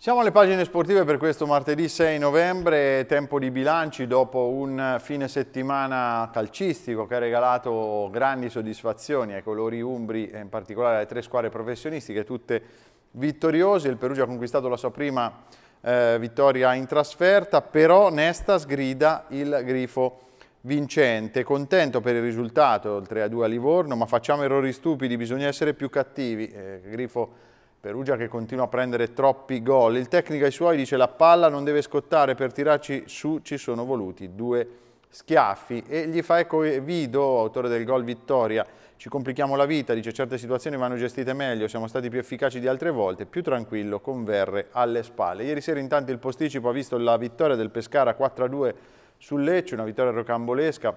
Siamo alle pagine sportive per questo martedì 6 novembre, tempo di bilanci dopo un fine settimana calcistico che ha regalato grandi soddisfazioni ai colori umbri e in particolare alle tre squadre professionistiche, tutte vittoriose. Il Perugia ha conquistato la sua prima eh, vittoria in trasferta, però Nestas grida il grifo vincente. Contento per il risultato, il 3-2 a Livorno, ma facciamo errori stupidi, bisogna essere più cattivi. Eh, grifo Perugia che continua a prendere troppi gol. Il tecnico ai suoi dice la palla non deve scottare, per tirarci su ci sono voluti due schiaffi. E gli fa ecco Vido, autore del gol vittoria. Ci complichiamo la vita, dice certe situazioni vanno gestite meglio, siamo stati più efficaci di altre volte, più tranquillo, con Verre alle spalle. Ieri sera intanto il posticipo ha visto la vittoria del Pescara 4-2 sul Lecce, una vittoria rocambolesca.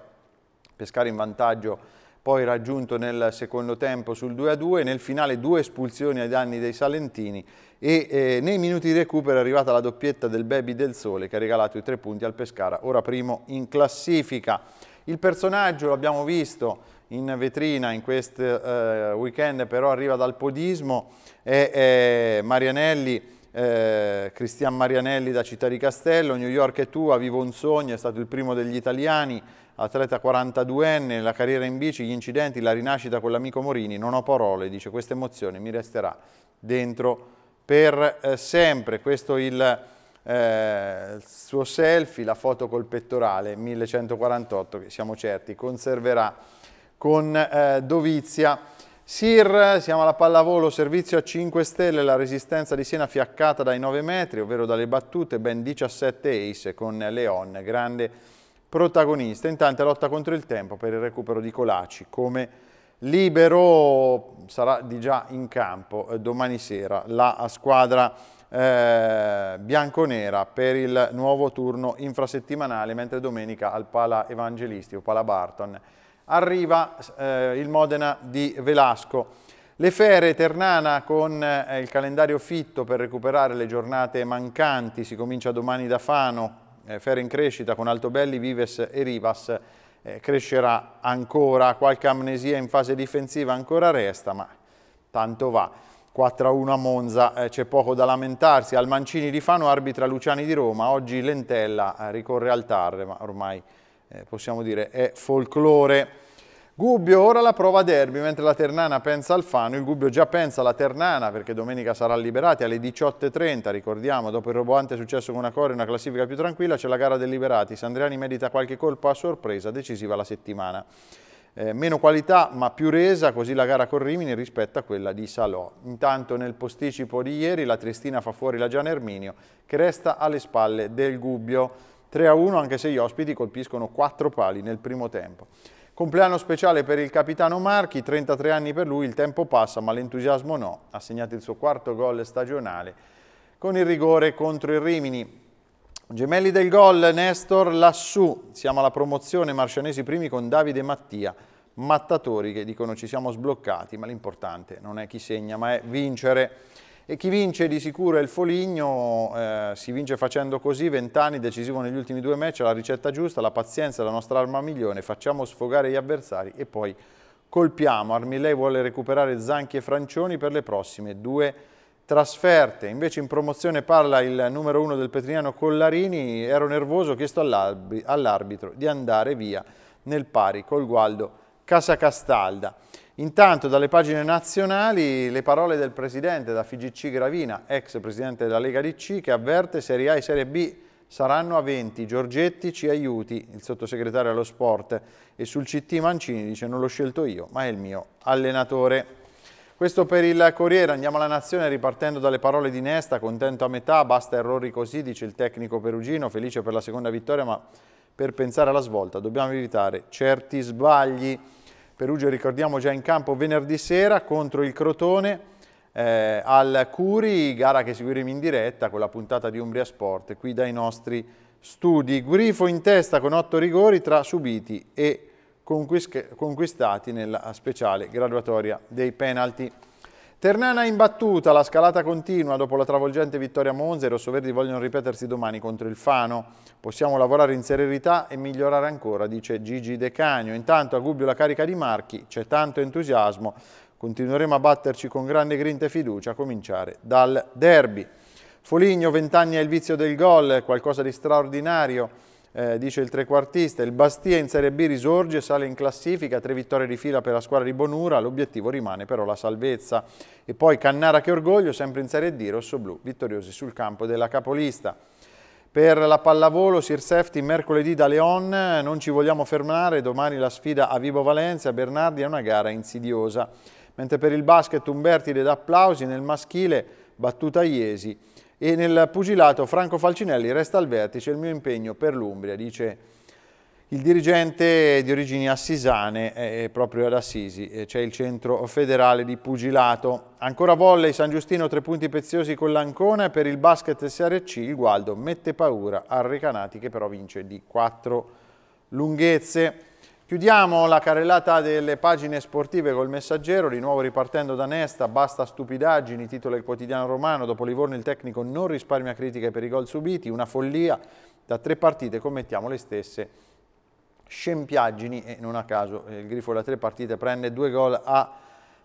Pescara in vantaggio poi raggiunto nel secondo tempo sul 2-2, nel finale due espulsioni ai danni dei Salentini e eh, nei minuti di recupero è arrivata la doppietta del Baby del Sole che ha regalato i tre punti al Pescara, ora primo in classifica. Il personaggio l'abbiamo visto in vetrina in questo eh, weekend però arriva dal podismo, è, è eh, Marianelli eh, Cristian Marianelli da Città di Castello, New York è tua, vivo un sogno, è stato il primo degli italiani, atleta 42enne, la carriera in bici, gli incidenti, la rinascita con l'amico Morini, non ho parole, dice questa emozione mi resterà dentro per eh, sempre, questo il, eh, il suo selfie, la foto col pettorale 1148 che siamo certi conserverà con eh, dovizia Sir, siamo alla pallavolo, servizio a 5 stelle, la resistenza di Siena fiaccata dai 9 metri, ovvero dalle battute, ben 17 ace con Leon, grande protagonista. Intanto lotta contro il tempo per il recupero di Colaci, come libero sarà di già in campo eh, domani sera la squadra eh, bianconera per il nuovo turno infrasettimanale, mentre domenica al Pala Evangelisti o Pala Barton arriva eh, il Modena di Velasco. Le Fere Ternana con eh, il calendario fitto per recuperare le giornate mancanti, si comincia domani da Fano, eh, Fere in crescita con Altobelli, Vives e Rivas, eh, crescerà ancora, qualche amnesia in fase difensiva ancora resta, ma tanto va. 4-1 a Monza, eh, c'è poco da lamentarsi. Al Mancini di Fano arbitra Luciani di Roma, oggi Lentella eh, ricorre al Tarre, ma ormai eh, possiamo dire è folklore. Gubbio ora la prova derby, mentre la Ternana pensa al Fano, il Gubbio già pensa alla Ternana perché domenica sarà liberati alle 18.30, ricordiamo, dopo il roboante successo con una Core una classifica più tranquilla c'è la gara dei liberati, Sandriani medita qualche colpo a sorpresa decisiva la settimana. Eh, meno qualità ma più resa, così la gara con Rimini rispetto a quella di Salò. Intanto nel posticipo di ieri la Triestina fa fuori la Gian Erminio che resta alle spalle del Gubbio. 3 a 1 anche se gli ospiti colpiscono 4 pali nel primo tempo. Compleanno speciale per il capitano Marchi, 33 anni per lui, il tempo passa ma l'entusiasmo no. Ha segnato il suo quarto gol stagionale con il rigore contro il Rimini. Gemelli del gol, Nestor lassù. Siamo alla promozione, marcianesi primi con Davide Mattia. Mattatori che dicono ci siamo sbloccati, ma l'importante non è chi segna ma è vincere e chi vince di sicuro è il Foligno, eh, si vince facendo così, vent'anni decisivo negli ultimi due match, la ricetta giusta, la pazienza è la nostra arma migliore, facciamo sfogare gli avversari e poi colpiamo. Armilei vuole recuperare Zanchi e Francioni per le prossime due trasferte. Invece in promozione parla il numero uno del Petriano Collarini, ero nervoso, ho chiesto all'arbitro di andare via nel pari col Gualdo Casa Castalda. Intanto dalle pagine nazionali le parole del presidente da FGC Gravina, ex presidente della Lega DC, che avverte Serie A e Serie B saranno a 20, Giorgetti ci aiuti, il sottosegretario allo sport, e sul CT Mancini dice non l'ho scelto io, ma è il mio allenatore. Questo per il Corriere, andiamo alla Nazione ripartendo dalle parole di Nesta, contento a metà, basta errori così, dice il tecnico perugino, felice per la seconda vittoria, ma per pensare alla svolta dobbiamo evitare certi sbagli. Perugia ricordiamo già in campo venerdì sera contro il Crotone eh, al Curi, gara che seguiremo in diretta con la puntata di Umbria Sport qui dai nostri studi. Grifo in testa con otto rigori tra subiti e conquistati nella speciale graduatoria dei penalti. Ternana imbattuta, la scalata continua dopo la travolgente vittoria a Monza, i rossoverdi vogliono ripetersi domani contro il Fano. Possiamo lavorare in serenità e migliorare ancora, dice Gigi De Canio. Intanto a Gubbio la carica di Marchi, c'è tanto entusiasmo, continueremo a batterci con grande grinta e fiducia, a cominciare dal derby. Foligno, vent'anni è il vizio del gol, qualcosa di straordinario eh, dice il trequartista, il Bastia in Serie B risorge, sale in classifica, tre vittorie di fila per la squadra di Bonura, l'obiettivo rimane però la salvezza. E poi Cannara che orgoglio, sempre in Serie D, rossoblù, vittoriosi sul campo della capolista. Per la pallavolo Sir Sefti mercoledì da Leon, non ci vogliamo fermare, domani la sfida a Vibo Valencia, Bernardi è una gara insidiosa. Mentre per il basket Umberti Umbertide applausi nel maschile battuta Iesi e nel pugilato Franco Falcinelli resta al vertice il mio impegno per l'Umbria, dice il dirigente di origini assisane è proprio ad Assisi, c'è il centro federale di pugilato. Ancora volley San Giustino, tre punti preziosi con l'Ancona e per il basket Serie C il Gualdo mette paura al Recanati che però vince di quattro lunghezze. Chiudiamo la carrellata delle pagine sportive col messaggero, di nuovo ripartendo da Nesta, basta stupidaggini, titolo il quotidiano romano, dopo Livorno il tecnico non risparmia critiche per i gol subiti, una follia, da tre partite commettiamo le stesse scempiaggini e non a caso eh, il Grifo da tre partite prende due gol a,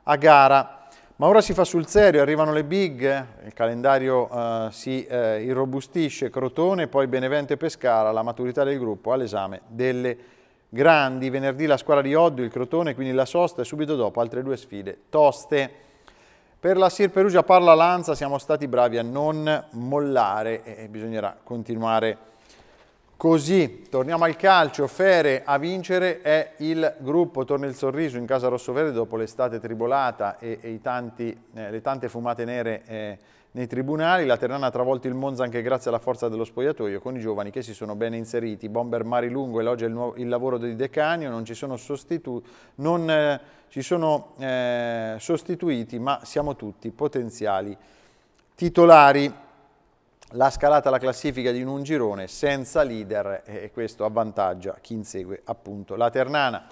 a, gara. Ma ora si fa sul serio, arrivano le big, il calendario eh, si eh, irrobustisce, Crotone, poi Benevento e Pescara, la maturità del gruppo all'esame delle grandi, venerdì la squadra di Oddu, il Crotone, quindi la sosta e subito dopo altre due sfide toste. Per la Sir Perugia parla Lanza, siamo stati bravi a non mollare e bisognerà continuare Così, torniamo al calcio, Fere a vincere è il gruppo, torna il sorriso in casa rossoverde dopo l'estate tribolata e, e tanti, eh, le tante fumate nere eh, nei tribunali, la Ternana ha travolto il Monza anche grazie alla forza dello spogliatoio con i giovani che si sono bene inseriti, Bomber Marilungo elogia il, nuovo, il lavoro di Decanio, non ci sono, sostitu non, eh, ci sono eh, sostituiti ma siamo tutti potenziali titolari la scalata alla classifica di un girone senza leader e questo avvantaggia chi insegue appunto la Ternana.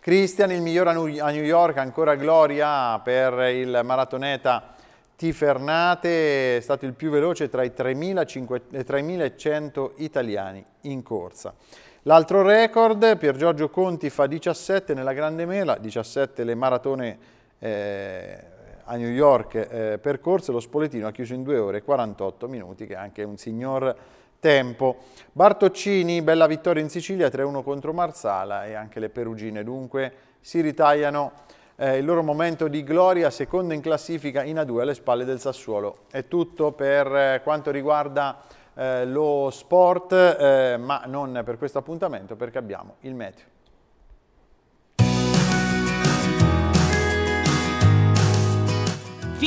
Christian, il migliore a New York, ancora gloria per il maratoneta Tifernate, è stato il più veloce tra i 3.100 eh, italiani in corsa. L'altro record, Pier Giorgio Conti fa 17 nella Grande Mela, 17 le maratone eh, a New York eh, percorse, lo Spoletino ha chiuso in 2 ore e 48 minuti, che è anche un signor tempo. Bartoccini, bella vittoria in Sicilia, 3-1 contro Marsala e anche le perugine dunque si ritagliano eh, il loro momento di gloria, secondo in classifica in A2 alle spalle del Sassuolo. È tutto per eh, quanto riguarda eh, lo sport, eh, ma non per questo appuntamento perché abbiamo il meteo.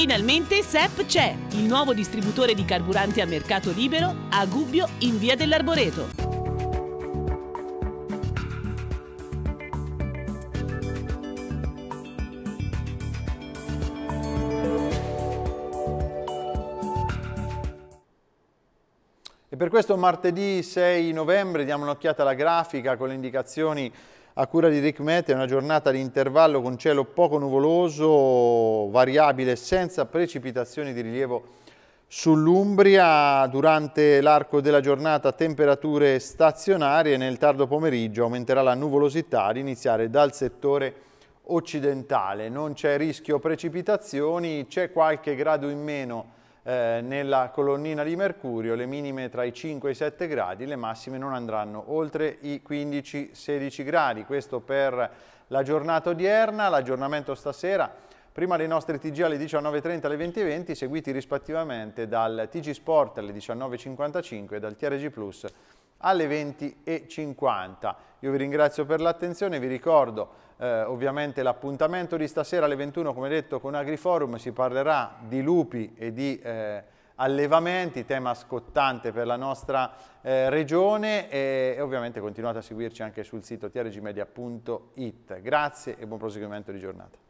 Finalmente SEP c'è, il nuovo distributore di carburanti a mercato libero a Gubbio in via dell'Arboreto. E per questo martedì 6 novembre diamo un'occhiata alla grafica con le indicazioni a cura di Rick Mete, una giornata di intervallo con cielo poco nuvoloso, variabile, senza precipitazioni di rilievo sull'Umbria. Durante l'arco della giornata temperature stazionarie, nel tardo pomeriggio aumenterà la nuvolosità ad iniziare dal settore occidentale. Non c'è rischio precipitazioni, c'è qualche grado in meno eh, nella colonnina di mercurio le minime tra i 5 e i 7 gradi, le massime non andranno oltre i 15-16 gradi. Questo per la giornata odierna, l'aggiornamento stasera prima le nostre TG alle 19.30 alle 20.20 seguiti rispettivamente dal TG Sport alle 19.55 e dal TRG Plus alle 20.50. Io vi ringrazio per l'attenzione, vi ricordo eh, ovviamente l'appuntamento di stasera alle 21 come detto con Agriforum si parlerà di lupi e di eh, allevamenti, tema scottante per la nostra eh, regione e, e ovviamente continuate a seguirci anche sul sito trgmedia.it. Grazie e buon proseguimento di giornata.